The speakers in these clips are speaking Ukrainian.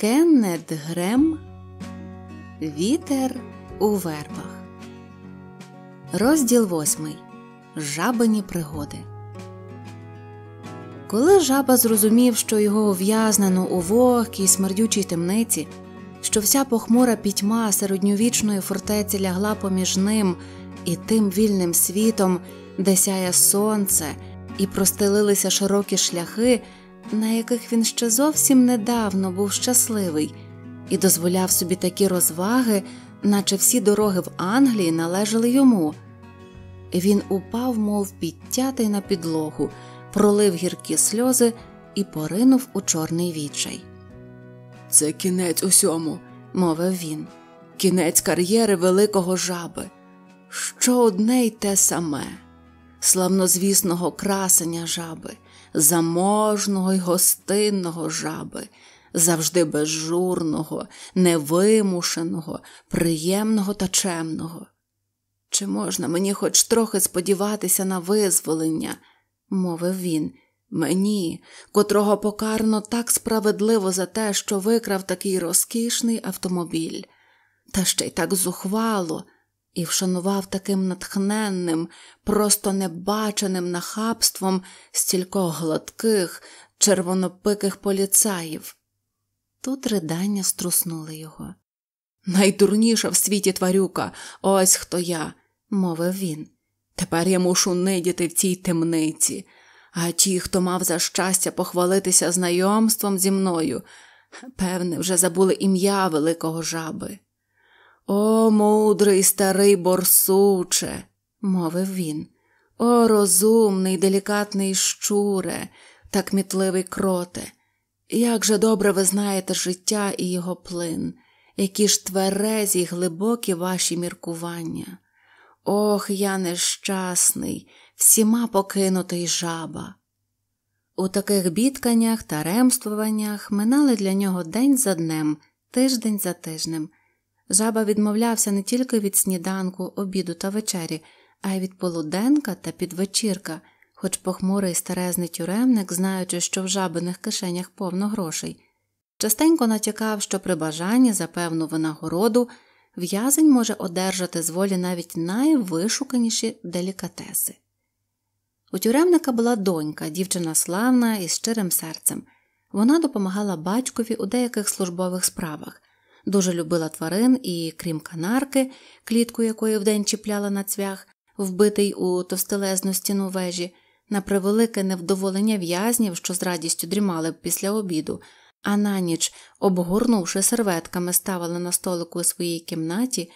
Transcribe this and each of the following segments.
Кеннет Грем Вітер у вербах. Розділ восьмий. Жабині пригоди. Коли жаба зрозумів, що його ув'язнено у вогкій смердючій темниці, що вся похмура пітьма середньовічної фортеці лягла поміж ним і тим вільним світом, де сяє сонце, і простелилися широкі шляхи, на яких він ще зовсім недавно був щасливий і дозволяв собі такі розваги, наче всі дороги в Англії належали йому. Він упав, мов підтятий на підлогу, пролив гіркі сльози і поринув у чорний вічай. Це кінець усьому, мовив він, кінець кар'єри великого жаби. Що одне й те саме славнозвісного красення жаби, заможного й гостинного жаби, завжди безжурного, невимушеного, приємного та чемного. Чи можна мені хоч трохи сподіватися на визволення? мовив він. Мені, котрого покарно так справедливо за те, що викрав такий розкішний автомобіль, та ще й так зухвало і вшанував таким натхненним, просто небаченим нахабством стількох гладких, червонопиких поліцаїв. Тут ридання струснули його. Найдурніша в світі тварюка, ось хто я, мовив він. Тепер я мушу нидіти в цій темниці, а ті, хто мав за щастя похвалитися знайомством зі мною, певне, вже забули ім'я великого жаби. О, мудрий старий борсуче, мовив він. О, розумний, делікатний щуре так мітливий кроте. Як же добре ви знаєте життя і його плин, які ж тверезі й глибокі ваші міркування. Ох, я нещасний, всіма покинутий жаба. У таких бідканнях та ремствуваннях минали для нього день за днем, тиждень за тижнем. Жаба відмовлявся не тільки від сніданку, обіду та вечері, а й від полуденка та підвечірка, хоч похмурий старезний тюремник, знаючи, що в жабиних кишенях повно грошей, частенько натякав, що при бажанні за певну винагороду в'язень може одержати з волі навіть найвишуканіші делікатеси. У тюремника була донька, дівчина славна із щирим серцем. Вона допомагала батькові у деяких службових справах. Дуже любила тварин і, крім канарки, клітку якої вдень чіпляла на цвях, вбитий у товстелезну стіну вежі, на превелике невдоволення в'язнів, що з радістю дрімали б після обіду, а на ніч, обгорнувши серветками, ставили на столику у своїй кімнаті,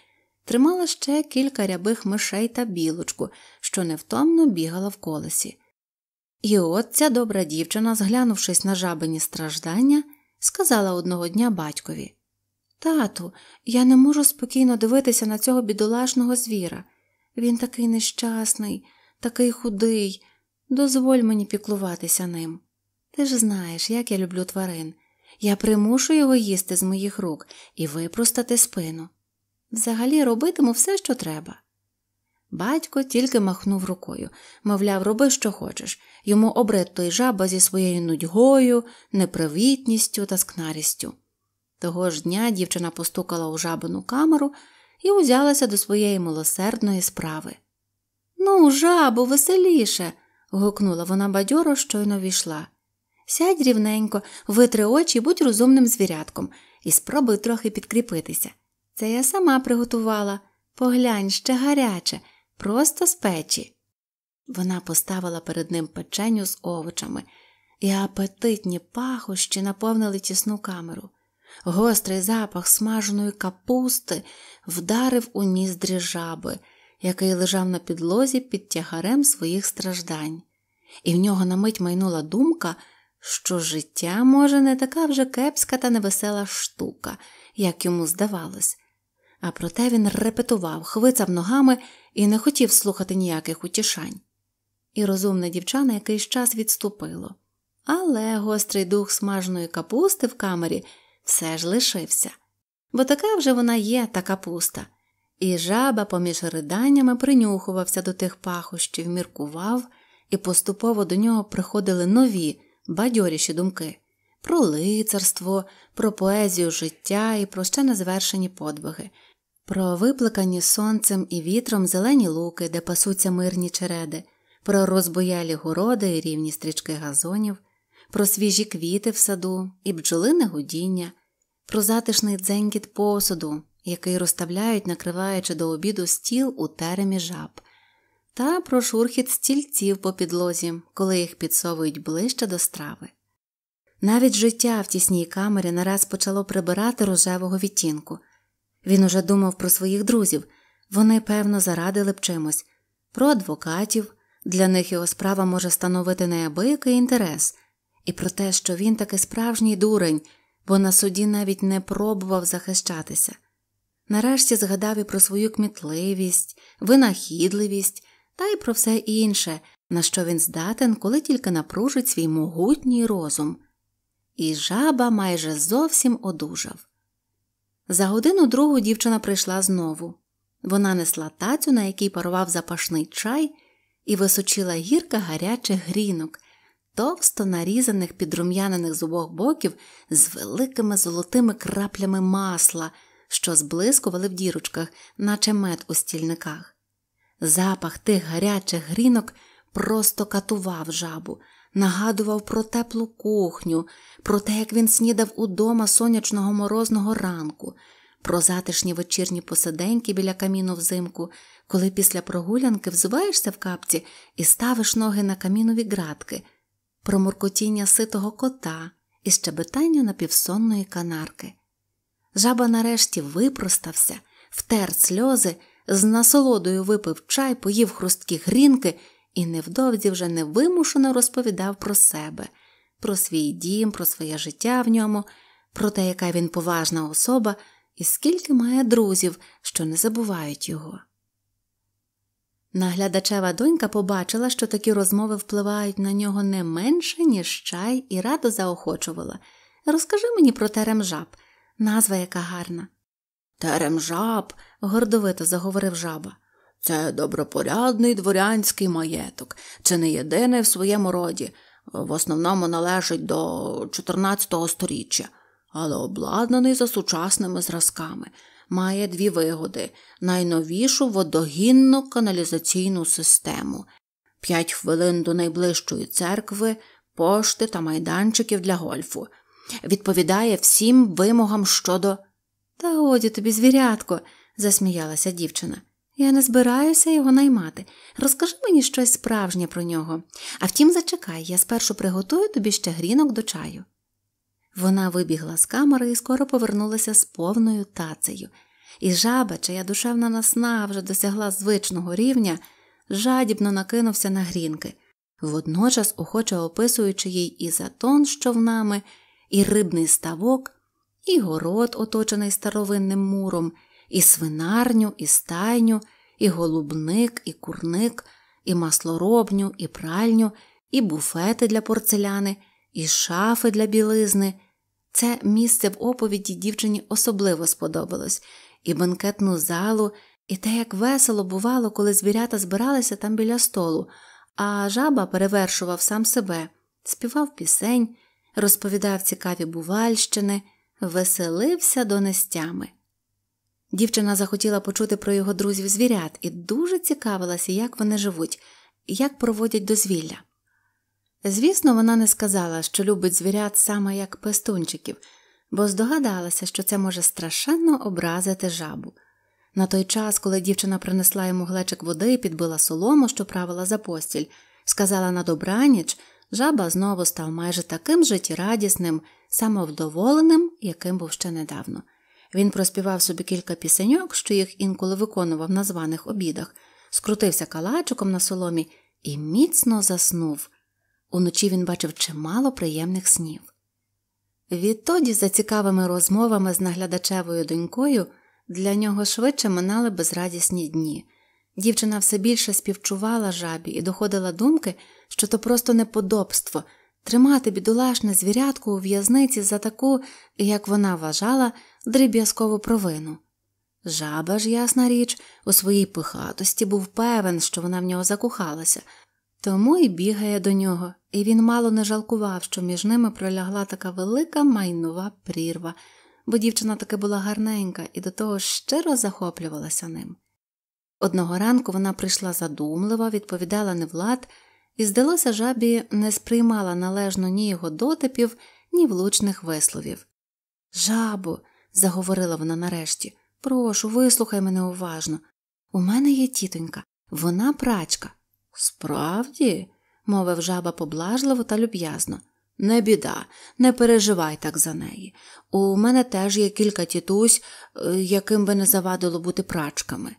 тримала ще кілька рябих мишей та білочку, що невтомно бігала в колесі. І от ця добра дівчина, зглянувшись на жабині страждання, сказала одного дня батькові Тату, я не можу спокійно дивитися на цього бідолашного звіра. Він такий нещасний, такий худий. Дозволь мені піклуватися ним. Ти ж знаєш, як я люблю тварин. Я примушу його їсти з моїх рук і випростати спину. Взагалі робитиму все, що треба. Батько тільки махнув рукою, мовляв, роби, що хочеш, йому обрид той жаба зі своєю нудьгою, непривітністю та скнарістю. Того ж дня дівчина постукала у жабину камеру і узялася до своєї милосердної справи. Ну, жабу, веселіше. гукнула вона бадьоро, щойно війшла. Сядь рівненько, витри очі, будь розумним звірятком, і спробуй трохи підкріпитися. Це я сама приготувала. Поглянь ще гаряче, просто з печі. Вона поставила перед ним печеню з овочами, і апетитні пахощі наповнили тісну камеру. Гострий запах смаженої капусти вдарив у ніздрі жаби, який лежав на підлозі під тягарем своїх страждань, і в нього на мить майнула думка, що життя, може, не така вже кепська та невесела штука, як йому здавалось. А проте він репетував, хвицав ногами і не хотів слухати ніяких утішань. І розумна дівчина якийсь час відступило. Але гострий дух смаженої капусти в камері все ж лишився. Бо така вже вона є, така пуста, І жаба поміж риданнями принюхувався до тих пахощів, міркував, і поступово до нього приходили нові, бадьоріші думки про лицарство, про поезію життя і про ще незвершені подвиги, про випликані сонцем і вітром зелені луки, де пасуться мирні череди, про розбоялі городи і рівні стрічки газонів про свіжі квіти в саду і бджолине гудіння, про затишний дзенькіт посуду, який розставляють, накриваючи до обіду стіл у теремі жаб, та про шурхіт стільців по підлозі, коли їх підсовують ближче до страви. Навіть життя в тісній камері нараз почало прибирати рожевого відтінку. Він уже думав про своїх друзів, вони, певно, зарадили б чимось, про адвокатів, для них його справа може становити неабиякий інтерес, і про те, що він таки справжній дурень, бо на суді навіть не пробував захищатися. Нарешті згадав і про свою кмітливість, винахідливість та й про все інше, на що він здатен, коли тільки напружить свій могутній розум. І жаба майже зовсім одужав. За годину другу дівчина прийшла знову. Вона несла тацю, на якій парував запашний чай, і височила гірка гарячих грінок, товсто нарізаних підрум'янених з обох боків з великими золотими краплями масла, що зблискували в дірочках, наче мед у стільниках. Запах тих гарячих грінок просто катував жабу, нагадував про теплу кухню, про те, як він снідав удома сонячного морозного ранку. Про затишні вечірні посиденьки біля каміну взимку, коли після прогулянки взуваєшся в капці і ставиш ноги на камінові градки, про муркотіння ситого кота і щебетання напівсонної канарки. Жаба нарешті випростався, втер сльози, з насолодою випив чай, поїв хрусткі грінки і невдовзі вже невимушено розповідав про себе, про свій дім, про своє життя в ньому, про те, яка він поважна особа, і скільки має друзів, що не забувають його. Наглядачева донька побачила, що такі розмови впливають на нього не менше, ніж чай, і радо заохочувала Розкажи мені про Теремжаб, назва яка гарна. Теремжаб, гордовито заговорив жаба. Це добропорядний дворянський маєток, це не єдине в своєму роді, в основному належить до 14 сторіччя, але обладнаний за сучасними зразками має дві вигоди найновішу водогінну каналізаційну систему, п'ять хвилин до найближчої церкви, пошти та майданчиків для гольфу, відповідає всім вимогам щодо. Та годі тобі, звірятко, засміялася дівчина. Я не збираюся його наймати. Розкажи мені щось справжнє про нього. А втім, зачекай, я спершу приготую тобі ще грінок до чаю. Вона вибігла з камери і скоро повернулася з повною тацею. І жаба, чия душевна насна вже досягла звичного рівня, жадібно накинувся на грінки, водночас охоче описуючи їй і затон, з човнами, і рибний ставок, і город, оточений старовинним муром, і свинарню, і стайню, і голубник, і курник, і маслоробню, і пральню, і буфети для порцеляни і шафи для білизни. Це місце в оповіді дівчині особливо сподобалось, і банкетну залу, і те, як весело бувало, коли звірята збиралися там біля столу, а жаба перевершував сам себе, співав пісень, розповідав цікаві бувальщини, веселився донестями. Дівчина захотіла почути про його друзів звірят і дуже цікавилася, як вони живуть, як проводять дозвілля. Звісно, вона не сказала, що любить звірят саме як пестунчиків, бо здогадалася, що це може страшенно образити жабу. На той час, коли дівчина принесла йому глечик води і підбила солому, що правила за постіль, сказала на добраніч, жаба знову став майже таким життєрадісним, самовдоволеним, яким був ще недавно. Він проспівав собі кілька пісеньок, що їх інколи виконував на званих обідах, скрутився калачиком на соломі і міцно заснув. Уночі він бачив чимало приємних снів. Відтоді, за цікавими розмовами з наглядачевою донькою, для нього швидше минали безрадісні дні. Дівчина все більше співчувала жабі і доходила думки, що то просто неподобство тримати бідолашне звірятку у в'язниці за таку, як вона вважала, дріб'язкову провину. Жаба ж, ясна річ, у своїй пихатості був певен, що вона в нього закохалася. Тому і бігає до нього, і він мало не жалкував, що між ними пролягла така велика майнова прірва, бо дівчина таки була гарненька і до того щиро захоплювалася ним. Одного ранку вона прийшла задумлива, відповідала невлад, і, здалося, жабі не сприймала належно ні його дотипів, ні влучних висловів. Жабо, заговорила вона нарешті, прошу, вислухай мене уважно. У мене є тітонька, вона прачка. Справді, мовив жаба поблажливо та люб'язно. Не біда, не переживай так за неї. У мене теж є кілька тітусь, е, яким би не завадило бути прачками.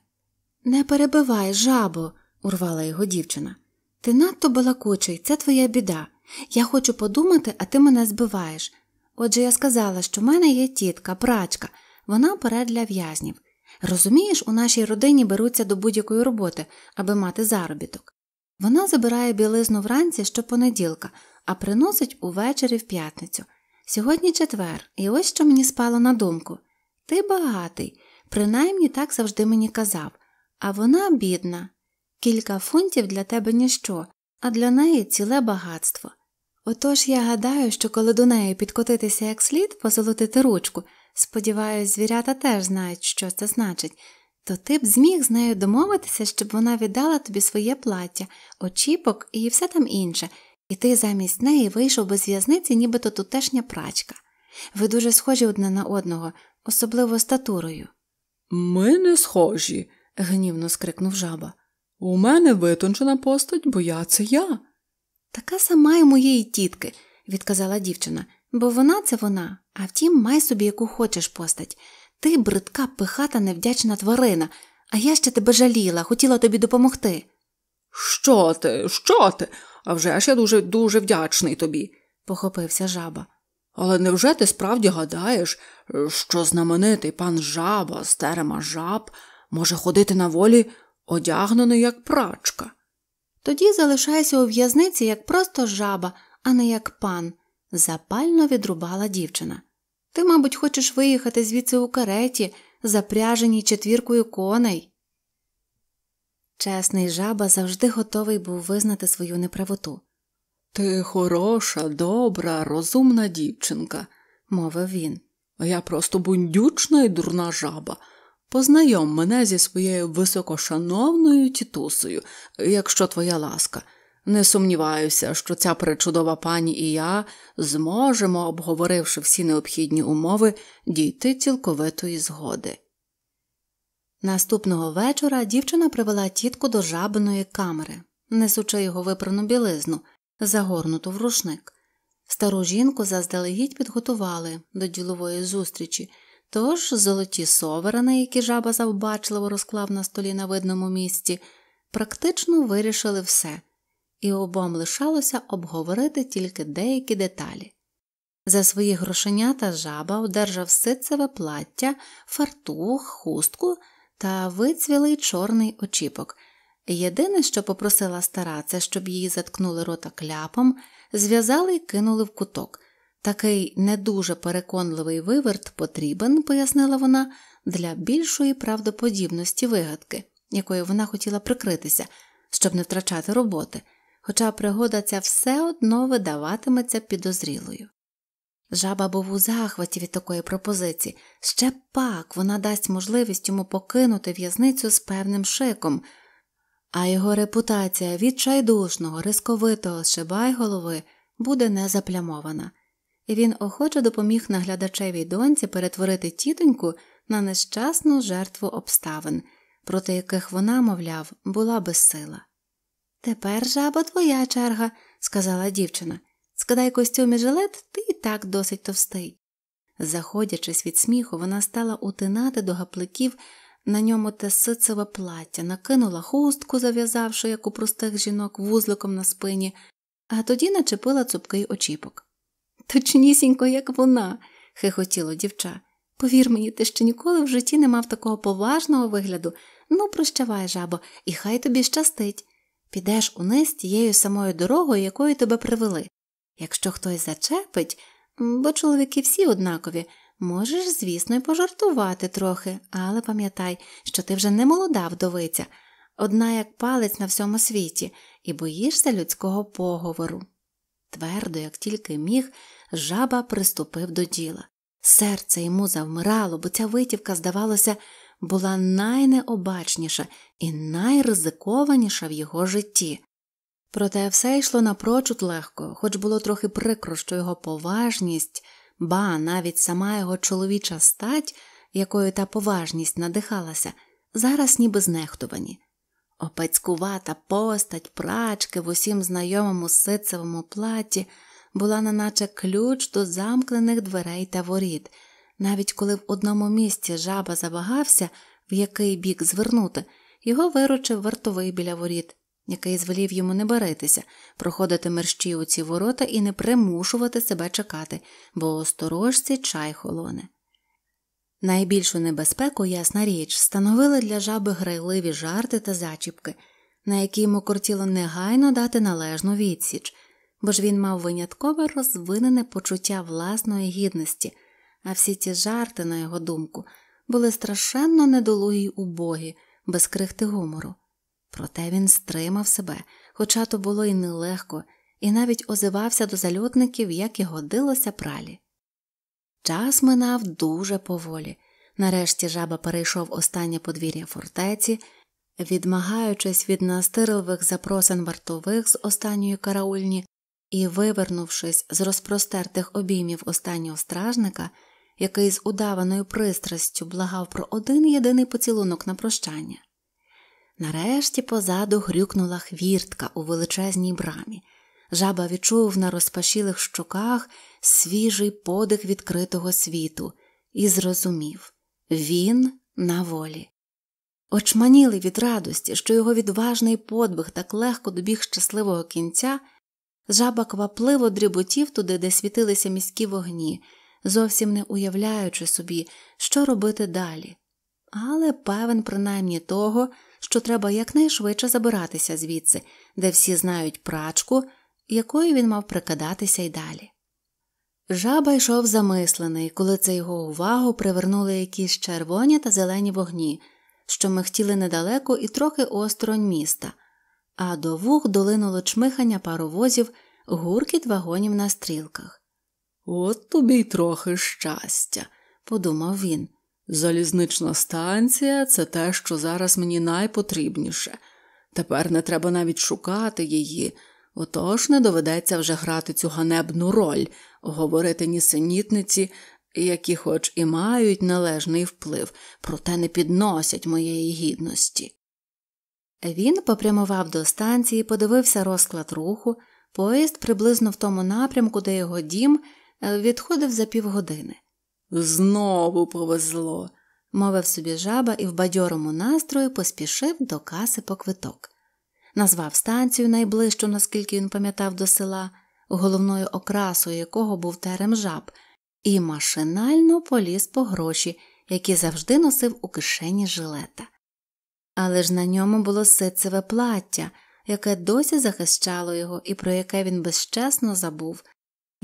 Не перебивай, жабо, урвала його дівчина. Ти надто балакучий, це твоя біда. Я хочу подумати, а ти мене збиваєш. Отже, я сказала, що в мене є тітка, прачка, вона бере для в'язнів. Розумієш, у нашій родині беруться до будь-якої роботи, аби мати заробіток. Вона забирає білизну вранці щопонеділка, а приносить увечері в п'ятницю. Сьогодні четвер, і ось що мені спало на думку ти багатий, принаймні так завжди мені казав, а вона бідна. Кілька фунтів для тебе ніщо, а для неї ціле багатство. Отож я гадаю, що коли до неї підкотитися як слід, позолотити ручку, сподіваюсь, звірята теж знають, що це значить то ти б зміг з нею домовитися, щоб вона віддала тобі своє плаття, очіпок і все там інше, і ти замість неї вийшов без в'язниці, нібито тутешня прачка. Ви дуже схожі одне на одного, особливо статурою. Ми не схожі, гнівно скрикнув жаба. У мене витончена постать, бо я це я. Така сама й моєї тітки, відказала дівчина, бо вона це вона, а втім, май собі яку хочеш постать. Ти бридка, пихата, невдячна тварина, а я ще тебе жаліла, хотіла тобі допомогти. Що ти, що ти? А вже ж я дуже дуже вдячний тобі, похопився жаба. Але невже ти справді гадаєш, що знаменитий пан жаба з терема жаб може ходити на волі одягнений як прачка? Тоді залишайся у в'язниці як просто жаба, а не як пан, запально відрубала дівчина. Ти, мабуть, хочеш виїхати звідси у кареті, запряженій четвіркою коней. Чесний жаба завжди готовий був визнати свою неправоту. Ти хороша, добра, розумна дівчинка, мовив він. Я просто бундючна і дурна жаба. Познайом мене зі своєю високошановною тітусею, якщо твоя ласка. Не сумніваюся, що ця пречудова пані і я зможемо, обговоривши всі необхідні умови, дійти цілковитої згоди. Наступного вечора дівчина привела тітку до жабиної камери, несучи його випрану білизну, загорнуту в рушник. Стару жінку заздалегідь підготували до ділової зустрічі, тож золоті соверени, які жаба завбачливо розклав на столі на видному місці, практично вирішили все і обом лишалося обговорити тільки деякі деталі. За свої грошенята жаба одержав ситцеве плаття, фартух, хустку та вицвілий чорний очіпок. Єдине, що попросила стара, це щоб її заткнули рота кляпом, зв'язали і кинули в куток. Такий не дуже переконливий виверт потрібен, пояснила вона, для більшої правдоподібності вигадки, якою вона хотіла прикритися, щоб не втрачати роботи хоча пригода ця все одно видаватиметься підозрілою. Жаба був у захваті від такої пропозиції, ще пак вона дасть можливість йому покинути в'язницю з певним шиком, а його репутація відчайдушного, рисковитого шибай голови буде не заплямована, і він охоче допоміг наглядачевій доньці перетворити тітоньку на нещасну жертву обставин, проти яких вона, мовляв, була безсила. Тепер жабо твоя черга, сказала дівчина. Скидай костюм і жилет, ти і так досить товстий. Заходячись від сміху, вона стала утинати до гапликів на ньому те ситцеве плаття, накинула хустку, зав'язавши, як у простих жінок, вузликом на спині, а тоді начепила цупкий очіпок. Точнісінько, як вона, хихотіло дівча. Повір мені, ти ще ніколи в житті не мав такого поважного вигляду. Ну, прощавай, жабо, і хай тобі щастить. Підеш униз тією самою дорогою, якою тебе привели. Якщо хтось зачепить, бо чоловіки всі однакові, можеш, звісно, й пожартувати трохи, але пам'ятай, що ти вже не молода вдовиця, одна як палець на всьому світі, і боїшся людського поговору. Твердо, як тільки міг, жаба приступив до діла. Серце йому завмирало, бо ця витівка, здавалося, була найнеобачніша і найризикованіша в його житті. Проте все йшло напрочуд легко, хоч було трохи прикро, що його поважність, ба навіть сама його чоловіча стать, якою та поважність надихалася, зараз ніби знехтувані. Опецькувата постать прачки в усім знайомому ситцевому платі була неначе ключ до замкнених дверей та воріт. Навіть коли в одному місці жаба забагався, в який бік звернути, його виручив вартовий біля воріт, який звелів йому не баритися, проходити мерщі у ці ворота і не примушувати себе чекати, бо осторожці чай холоне. Найбільшу небезпеку, ясна річ, становили для жаби грайливі жарти та зачіпки, на які йому кортіло негайно дати належну відсіч, бо ж він мав виняткове розвинене почуття власної гідності а всі ті жарти, на його думку, були страшенно недолугі й убогі, без крихти гумору. Проте він стримав себе, хоча то було й нелегко, і навіть озивався до зальотників, як і годилося пралі. Час минав дуже поволі. Нарешті жаба перейшов останнє подвір'я фортеці, відмагаючись від настирливих запросин вартових з останньої караульні і, вивернувшись з розпростертих обіймів останнього стражника, який з удаваною пристрастю благав про один єдиний поцілунок на прощання. Нарешті позаду грюкнула хвіртка у величезній брамі. Жаба відчув на розпашілих щоках свіжий подих відкритого світу і зрозумів він на волі. Очманілий від радості, що його відважний подвиг так легко добіг щасливого кінця, жаба квапливо дріботів туди, де світилися міські вогні зовсім не уявляючи собі, що робити далі, але певен принаймні того, що треба якнайшвидше забиратися звідси, де всі знають прачку, якою він мав прикидатися й далі. Жаба йшов замислений, коли це його увагу привернули якісь червоні та зелені вогні, що михтіли недалеко і трохи осторонь міста, а до вух долинуло чмихання паровозів, гуркіт вагонів на стрілках. От тобі й трохи щастя, подумав він. Залізнична станція це те, що зараз мені найпотрібніше. Тепер не треба навіть шукати її, отож не доведеться вже грати цю ганебну роль, говорити нісенітниці, які, хоч і мають належний вплив, проте не підносять моєї гідності. Він попрямував до станції, подивився розклад руху, поїзд приблизно в тому напрямку, де його дім. Е, відходив за півгодини. Знову повезло, мовив собі жаба і в бадьорому настрої поспішив до каси по квиток. Назвав станцію найближчу, наскільки він пам'ятав до села, головною окрасою якого був терем жаб, і машинально поліз по гроші, які завжди носив у кишені жилета. Але ж на ньому було ситцеве плаття, яке досі захищало його і про яке він безчесно забув,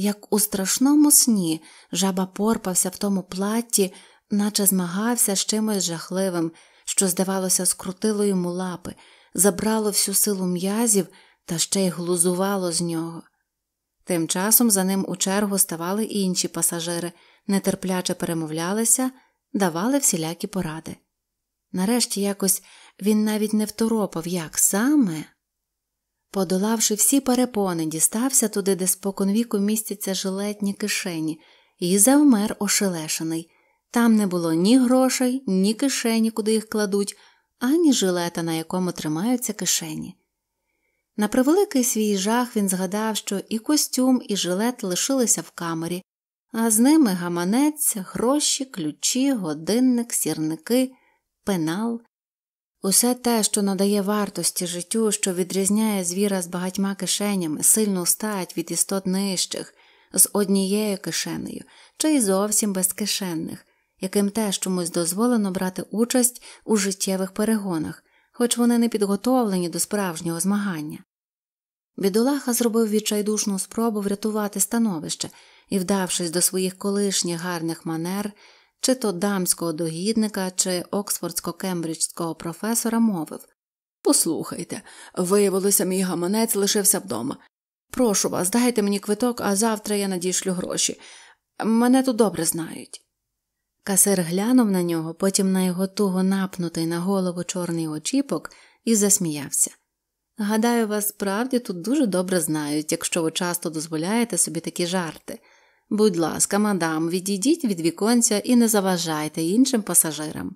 як у страшному сні жаба порпався в тому платті, наче змагався з чимось жахливим, що, здавалося, скрутило йому лапи, забрало всю силу м'язів та ще й глузувало з нього. Тим часом за ним у чергу ставали і інші пасажири, нетерпляче перемовлялися, давали всілякі поради. Нарешті якось він навіть не второпав, як саме. Подолавши всі перепони, дістався туди, де споконвіку містяться жилетні кишені, і завмер ошелешений. Там не було ні грошей, ні кишені, куди їх кладуть, ані жилета, на якому тримаються кишені. На превеликий свій жах він згадав, що і костюм, і жилет лишилися в камері, а з ними гаманець, гроші, ключі, годинник, сірники, пенал, Усе те, що надає вартості життю, що відрізняє звіра з багатьма кишенями, сильну стать від істот нижчих, з однією кишенею чи й зовсім безкишенних, яким теж чомусь дозволено брати участь у життєвих перегонах, хоч вони не підготовлені до справжнього змагання. Бідолаха зробив відчайдушну спробу врятувати становище і, вдавшись до своїх колишніх гарних манер, чи то дамського догідника, чи оксфордсько-кембриджського професора мовив Послухайте, виявилося, мій гаманець лишився вдома. Прошу вас, дайте мені квиток, а завтра я надішлю гроші. Мене тут добре знають. Касир глянув на нього, потім на його туго напнутий на голову чорний очіпок і засміявся. Гадаю, вас справді тут дуже добре знають, якщо ви часто дозволяєте собі такі жарти. Будь ласка, мадам, відійдіть від віконця і не заважайте іншим пасажирам.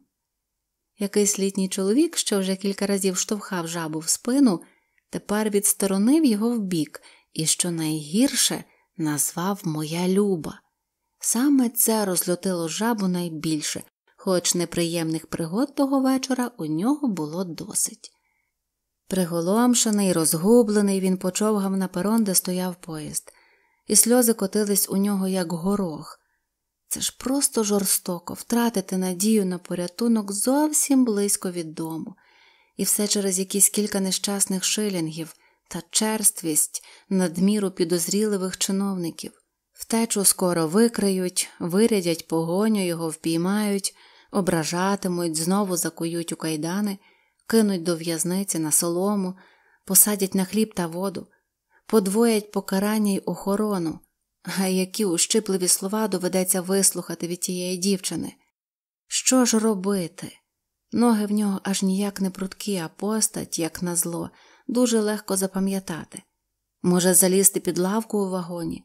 Якийсь літній чоловік, що вже кілька разів штовхав жабу в спину, тепер відсторонив його вбік і, що найгірше, назвав Моя Люба. Саме це розлютило жабу найбільше, хоч неприємних пригод того вечора у нього було досить. Приголомшений, розгублений, він почовгав на перон, де стояв поїзд і сльози котились у нього як горох. Це ж просто жорстоко втратити надію на порятунок зовсім близько від дому, і все через якісь кілька нещасних шилінгів та черствість надміру підозріливих чиновників. Втечу скоро викриють, вирядять погоню, його впіймають, ображатимуть, знову закують у кайдани, кинуть до в'язниці на солому, посадять на хліб та воду подвоять покарання й охорону, а які ущипливі слова доведеться вислухати від тієї дівчини. Що ж робити? Ноги в нього аж ніяк не прудкі, а постать, як на зло, дуже легко запам'ятати. Може, залізти під лавку у вагоні.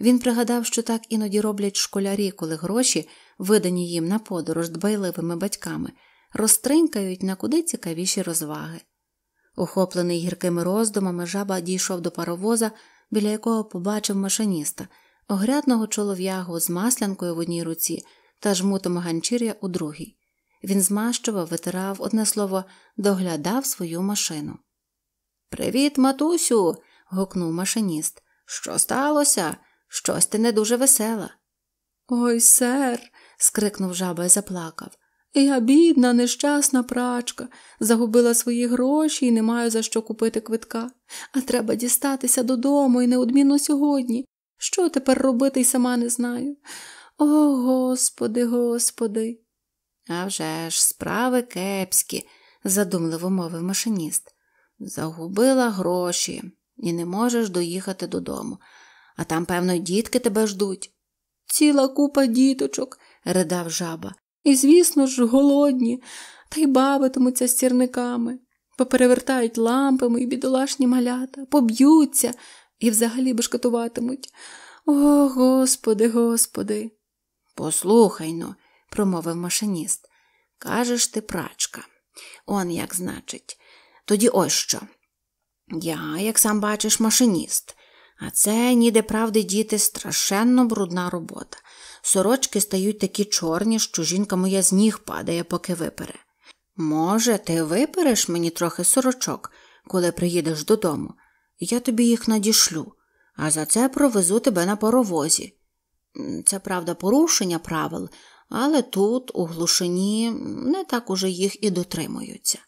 Він пригадав, що так іноді роблять школярі, коли гроші, видані їм на подорож дбайливими батьками, розтринькають на куди цікавіші розваги. Охоплений гіркими роздумами, жаба дійшов до паровоза, біля якого побачив машиніста, огрядного чолов'ягу з маслянкою в одній руці та жмутом ганчір'я у другій. Він змащував, витирав, одне слово, доглядав свою машину. Привіт, матусю. гукнув машиніст. Що сталося? Щось ти не дуже весела. Ой, сер. скрикнув жаба і заплакав. Я бідна, нещасна прачка, загубила свої гроші і не маю за що купити квитка. А треба дістатися додому і неодмінно сьогодні. Що тепер робити й сама не знаю. О, господи, господи. «А вже ж, справи кепські, задумливо мовив машиніст. Загубила гроші і не можеш доїхати додому. А там, певно, дітки тебе ждуть. Ціла купа діточок, ридав жаба. І, звісно ж, голодні, та й бавитимуться стірниками, поперевертають лампами і бідолашні малята, поб'ються і взагалі бешкотуватимуть. О, господи, господи. Послухай но, ну, промовив машиніст. Кажеш ти прачка. Он як значить. Тоді ось що. Я, як сам бачиш, машиніст, а це ніде правди діти страшенно брудна робота сорочки стають такі чорні, що жінка моя з ніг падає, поки випере. Може, ти випереш мені трохи сорочок, коли приїдеш додому, я тобі їх надішлю, а за це провезу тебе на паровозі. Це правда порушення правил, але тут, у глушині, не так уже їх і дотримуються.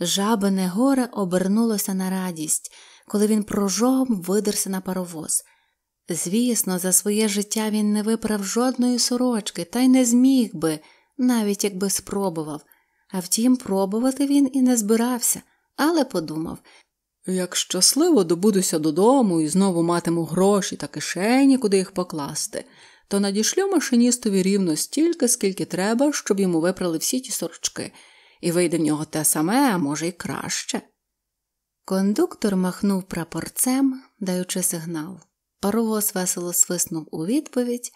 Жабине горе обернулося на радість, коли він прожом видерся на паровоз. Звісно, за своє життя він не виправ жодної сорочки та й не зміг би, навіть якби спробував. А втім, пробувати він і не збирався, але подумав як щасливо добудуся додому і знову матиму гроші та кишені, куди їх покласти, то надішлю машиністові рівно стільки, скільки треба, щоб йому випрали всі ті сорочки, і вийде в нього те саме, а може, й краще. Кондуктор махнув прапорцем, даючи сигнал. Паровоз весело свиснув у відповідь,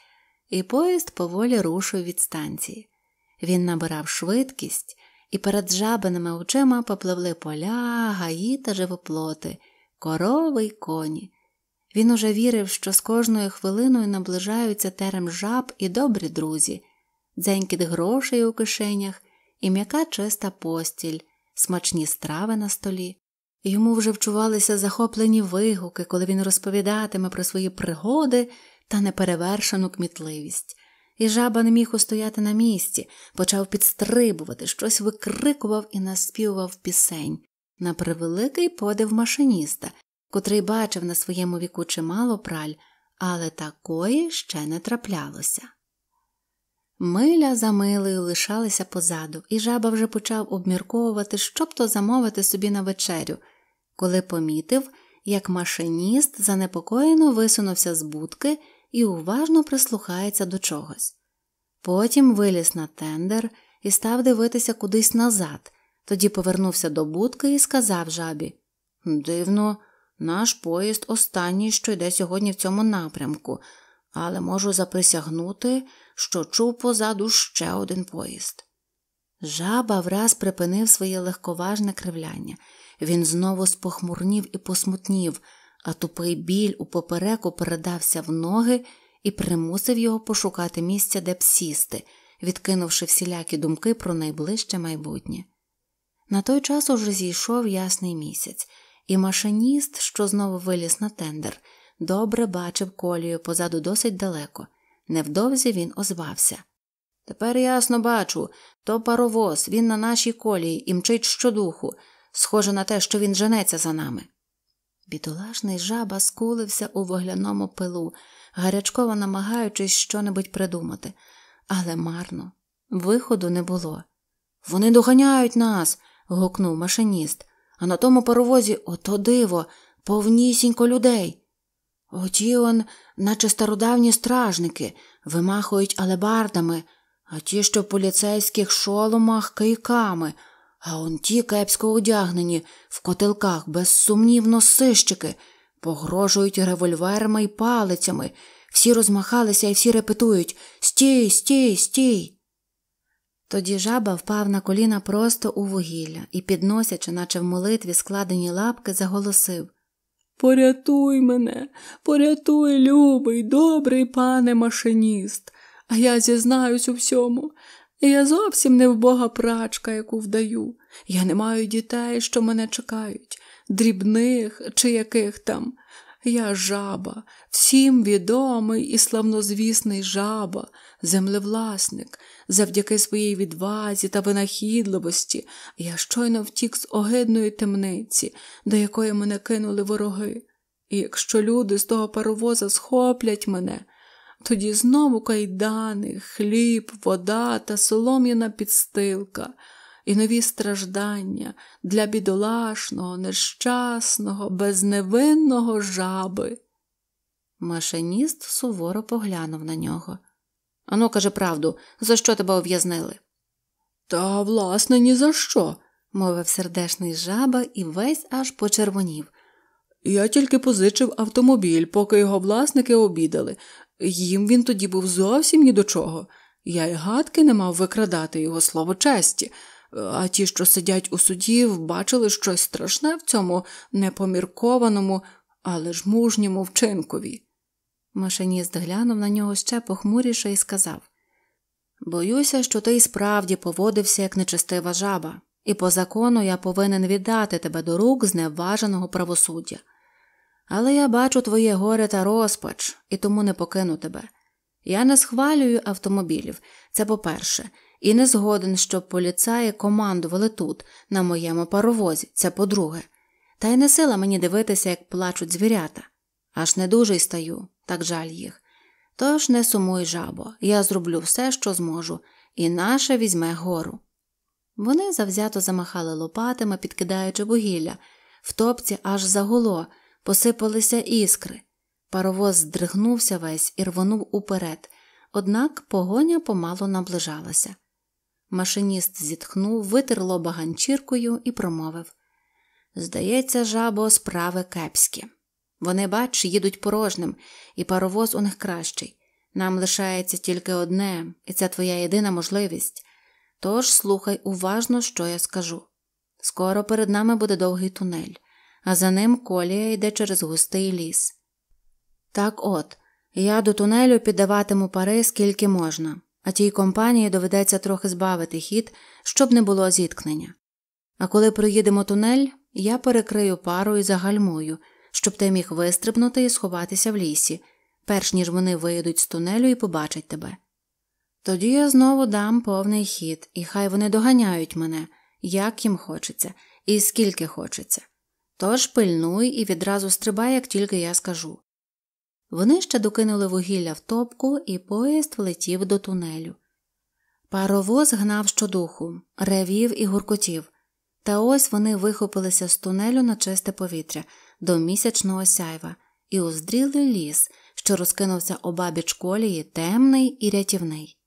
і поїзд поволі рушив від станції. Він набирав швидкість, і перед жабиними очима попливли поля, гаї та живоплоти, корови й коні. Він уже вірив, що з кожною хвилиною наближаються терем жаб і добрі друзі, дзенькіт грошей у кишенях і м'яка чиста постіль, смачні страви на столі йому вже вчувалися захоплені вигуки, коли він розповідатиме про свої пригоди та неперевершену кмітливість. І жаба не міг устояти на місці, почав підстрибувати, щось викрикував і наспівував пісень на превеликий подив машиніста, котрий бачив на своєму віку чимало праль, але такої ще не траплялося. Миля за милею лишалися позаду, і жаба вже почав обмірковувати, щоб то замовити собі на вечерю коли помітив, як машиніст занепокоєно висунувся з будки і уважно прислухається до чогось. Потім виліз на тендер і став дивитися кудись назад, тоді повернувся до будки і сказав жабі Дивно, наш поїзд останній, що йде сьогодні в цьому напрямку, але можу заприсягнути, що чув позаду ще один поїзд. Жаба враз припинив своє легковажне кривляння він знову спохмурнів і посмутнів, а тупий біль у попереку передався в ноги і примусив його пошукати місця, де б сісти, відкинувши всілякі думки про найближче майбутнє. На той час уже зійшов ясний місяць, і машиніст, що знову виліз на тендер, добре бачив колію позаду досить далеко. Невдовзі він озвався. Тепер ясно бачу то паровоз, він на нашій колії і мчить щодуху. Схоже на те, що він женеться за нами. Бідолашний жаба скулився у вогляному пилу, гарячково намагаючись щонебудь придумати, але марно, виходу не було. Вони доганяють нас. гукнув машиніст, а на тому паровозі ото диво, повнісінько людей. Оті он, наче стародавні стражники, вимахують алебардами, а ті, що в поліцейських шоломах кийками – а он ті кепсько одягнені, в котелках безсумнівно сищики, погрожують револьверами і палицями, всі розмахалися і всі репетують Стій, стій, стій. Тоді жаба впав на коліна просто у вугілля і, підносячи, наче в молитві складені лапки, заголосив Порятуй мене, порятуй, любий, добрий пане машиніст, а я зізнаюсь у всьому я зовсім не вбога прачка, яку вдаю. Я не маю дітей, що мене чекають, дрібних чи яких там. Я жаба, всім відомий і славнозвісний жаба, землевласник, завдяки своїй відвазі та винахідливості, я щойно втік з огидної темниці, до якої мене кинули вороги. І якщо люди з того паровоза схоплять мене, тоді знову кайдани, хліб, вода та солом'яна підстилка і нові страждання для бідолашного, нещасного, безневинного жаби. Машиніст суворо поглянув на нього. Ану, каже правду, за що тебе ув'язнили? Та, власне, ні за що, мовив сердешний жаба і весь аж почервонів. Я тільки позичив автомобіль, поки його власники обідали. Їм він тоді був зовсім ні до чого. Я й гадки не мав викрадати його слово честі, а ті, що сидять у суді, бачили щось страшне в цьому непоміркованому, але ж мужньому вчинкові. Машиніст глянув на нього ще похмуріше і сказав Боюся, що ти і справді поводився як нечистива жаба, і по закону я повинен віддати тебе до рук зневаженого правосуддя. Але я бачу твоє горе та розпач і тому не покину тебе. Я не схвалюю автомобілів, це по-перше, і не згоден, щоб поліцаї командували тут, на моєму паровозі, це по-друге, та й не сила мені дивитися, як плачуть звірята. Аж не дуже й стаю, так жаль їх. Тож не сумуй, жабо, я зроблю все, що зможу, і наше візьме гору. Вони завзято замахали лопатами, підкидаючи вугілля, в топці аж загуло посипалися іскри. Паровоз здригнувся весь і рвонув уперед, однак погоня помало наближалася. Машиніст зітхнув, витер лоба ганчіркою і промовив Здається, жабо, справи кепські. Вони, бач, їдуть порожним, і паровоз у них кращий. Нам лишається тільки одне, і це твоя єдина можливість. Тож слухай уважно, що я скажу. Скоро перед нами буде довгий тунель а за ним колія йде через густий ліс. Так от, я до тунелю піддаватиму пари скільки можна, а тій компанії доведеться трохи збавити хід, щоб не було зіткнення. А коли проїдемо тунель, я перекрию пару і загальмую, щоб ти міг вистрибнути і сховатися в лісі, перш ніж вони виїдуть з тунелю і побачать тебе. Тоді я знову дам повний хід, і хай вони доганяють мене, як їм хочеться, і скільки хочеться. Тож пильнуй і відразу стрибай, як тільки я скажу. Вони ще докинули вугілля в топку, і поїзд влетів до тунелю. Паровоз гнав щодуху, ревів і гуркотів, та ось вони вихопилися з тунелю на чисте повітря до місячного сяйва і уздріли ліс, що розкинувся обабіч колії темний і рятівний.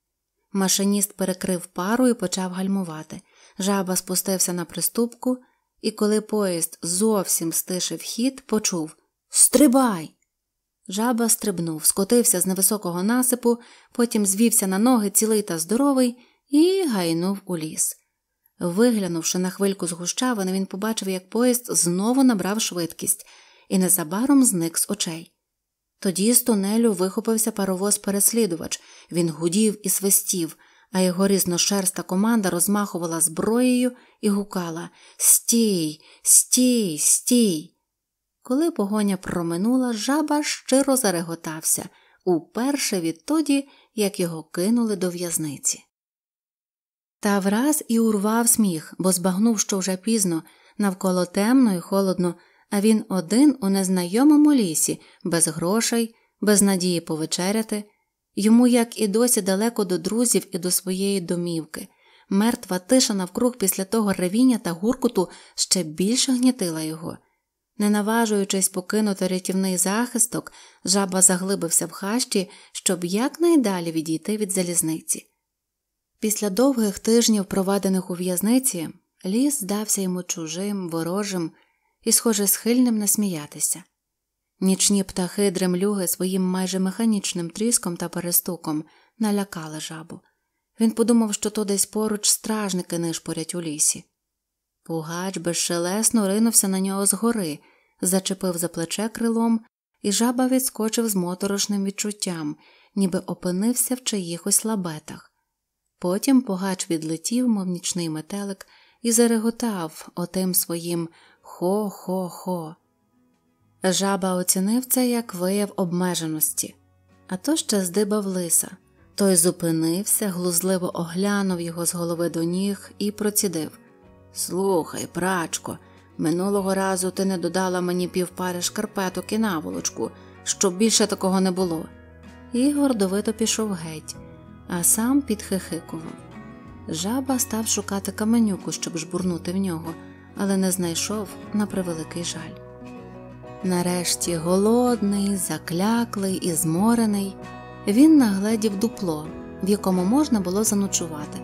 Машиніст перекрив пару і почав гальмувати. Жаба спустився на приступку, і коли поїзд зовсім стишив хід, почув Стрибай! Жаба стрибнув, скотився з невисокого насипу, потім звівся на ноги цілий та здоровий і гайнув у ліс. Виглянувши на хвильку з гущавини, він побачив, як поїзд знову набрав швидкість і незабаром зник з очей. Тоді з тунелю вихопився паровоз переслідувач, він гудів і свистів а його різношерста команда розмахувала зброєю і гукала Стій, стій, стій. Коли погоня проминула, жаба щиро зареготався уперше відтоді, як його кинули до в'язниці. Та враз і урвав сміх, бо збагнув, що вже пізно, навколо темно і холодно, а він один у незнайомому лісі, без грошей, без надії повечеряти, Йому, як і досі, далеко до друзів і до своєї домівки. Мертва тиша навкруг після того ревіння та гуркуту ще більше гнітила його. Не наважуючись покинути рятівний захисток, жаба заглибився в хащі, щоб якнайдалі відійти від залізниці. Після довгих тижнів, проведених у в'язниці, ліс здався йому чужим, ворожим і, схоже, схильним насміятися. Нічні птахи дремлюги своїм майже механічним тріском та перестуком налякали жабу. Він подумав, що то десь поруч стражники нишпорять у лісі. Пугач безшелесно ринувся на нього згори, зачепив за плече крилом, і жаба відскочив з моторошним відчуттям, ніби опинився в чиїхось лабетах. Потім Пугач відлетів, мов нічний метелик, і зареготав отим своїм хо-хо-хо. Жаба оцінив це як вияв обмеженості, а то ще здибав лиса. Той зупинився, глузливо оглянув його з голови до ніг і процідив Слухай, прачко, минулого разу ти не додала мені півпари шкарпеток і наволочку, щоб більше такого не було. І гордовито пішов геть, а сам підхихикував. Жаба став шукати каменюку, щоб жбурнути в нього, але не знайшов на превеликий жаль. Нарешті голодний, закляклий і зморений, він нагледів дупло, в якому можна було заночувати,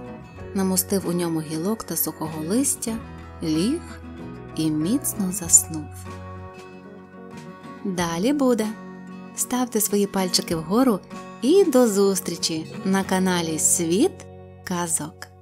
намостив у ньому гілок та сухого листя, ліг і міцно заснув. Далі буде. Ставте свої пальчики вгору і до зустрічі на каналі Світ Казок.